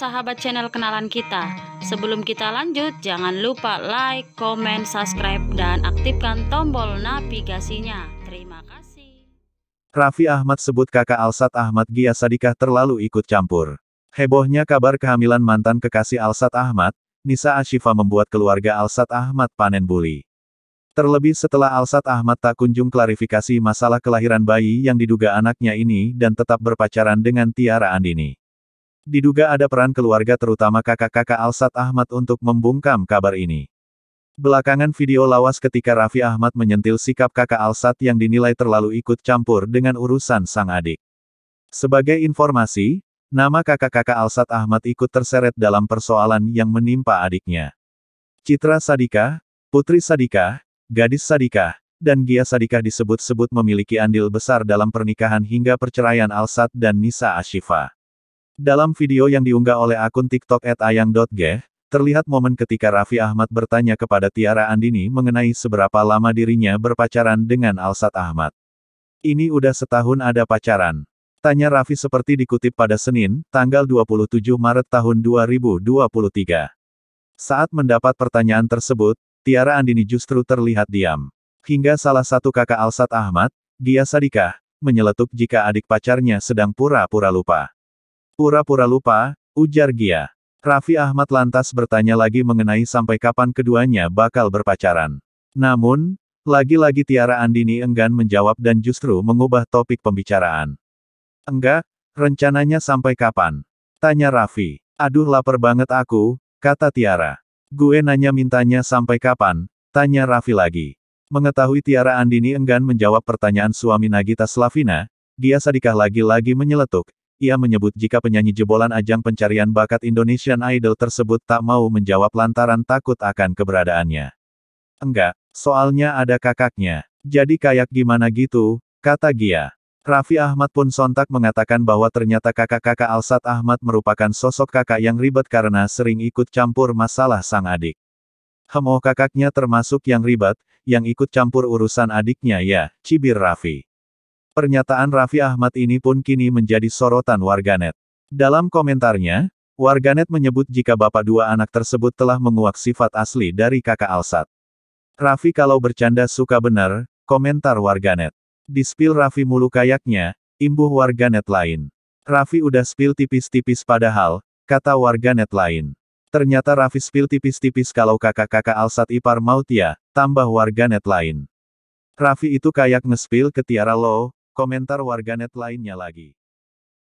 sahabat channel kenalan kita. Sebelum kita lanjut, jangan lupa like, comment, subscribe, dan aktifkan tombol navigasinya. Terima kasih. Raffi Ahmad sebut kakak Alsat Ahmad Gia Sadikah terlalu ikut campur. Hebohnya kabar kehamilan mantan kekasih Alsat Ahmad, Nisa Ashifa membuat keluarga Alsat Ahmad panen buli. Terlebih setelah Alsat Ahmad tak kunjung klarifikasi masalah kelahiran bayi yang diduga anaknya ini dan tetap berpacaran dengan Tiara Andini. Diduga ada peran keluarga terutama kakak-kakak Alsat Ahmad untuk membungkam kabar ini. Belakangan video lawas ketika Raffi Ahmad menyentil sikap kakak Alsat yang dinilai terlalu ikut campur dengan urusan sang adik. Sebagai informasi, nama kakak-kakak Alsat Ahmad ikut terseret dalam persoalan yang menimpa adiknya. Citra Sadika, Putri Sadika, Gadis Sadika, dan Gia Sadika disebut-sebut memiliki andil besar dalam pernikahan hingga perceraian Alsat dan Nisa Ashifa. Dalam video yang diunggah oleh akun TikTok @ayang.ge, terlihat momen ketika Raffi Ahmad bertanya kepada Tiara Andini mengenai seberapa lama dirinya berpacaran dengan Alsat Ahmad. Ini udah setahun ada pacaran. Tanya Raffi seperti dikutip pada Senin, tanggal 27 Maret tahun 2023. Saat mendapat pertanyaan tersebut, Tiara Andini justru terlihat diam. Hingga salah satu kakak Alsat Ahmad, Gia Sadikah, menyeletuk jika adik pacarnya sedang pura-pura lupa. Pura-pura lupa, ujar Gia. Raffi Ahmad lantas bertanya lagi mengenai sampai kapan keduanya bakal berpacaran. Namun, lagi-lagi Tiara Andini enggan menjawab dan justru mengubah topik pembicaraan. Enggak, rencananya sampai kapan? Tanya Raffi. Aduh lapar banget aku, kata Tiara. Gue nanya mintanya sampai kapan, tanya Raffi lagi. Mengetahui Tiara Andini enggan menjawab pertanyaan suami Nagita Slavina, dia sadikah lagi-lagi menyeletuk, ia menyebut jika penyanyi jebolan ajang pencarian bakat Indonesian Idol tersebut tak mau menjawab lantaran takut akan keberadaannya. Enggak, soalnya ada kakaknya. Jadi kayak gimana gitu, kata Gia. Raffi Ahmad pun sontak mengatakan bahwa ternyata kakak-kakak Alsat Ahmad merupakan sosok kakak yang ribet karena sering ikut campur masalah sang adik. Hemoh kakaknya termasuk yang ribet, yang ikut campur urusan adiknya ya, cibir Raffi. Pernyataan Raffi Ahmad ini pun kini menjadi sorotan warganet. Dalam komentarnya, warganet menyebut jika bapak dua anak tersebut telah menguak sifat asli dari kakak Alsat. Raffi kalau bercanda suka benar, komentar warganet. Dispil Raffi mulu kayaknya, imbuh warganet lain. Raffi udah spill tipis-tipis padahal, kata warganet lain. Ternyata Raffi spill tipis-tipis kalau kakak-kakak Alsat Ipar Mautia, ya, tambah warganet lain. Raffi itu kayak ngespil ke Tiara Lo, Komentar warganet lainnya lagi.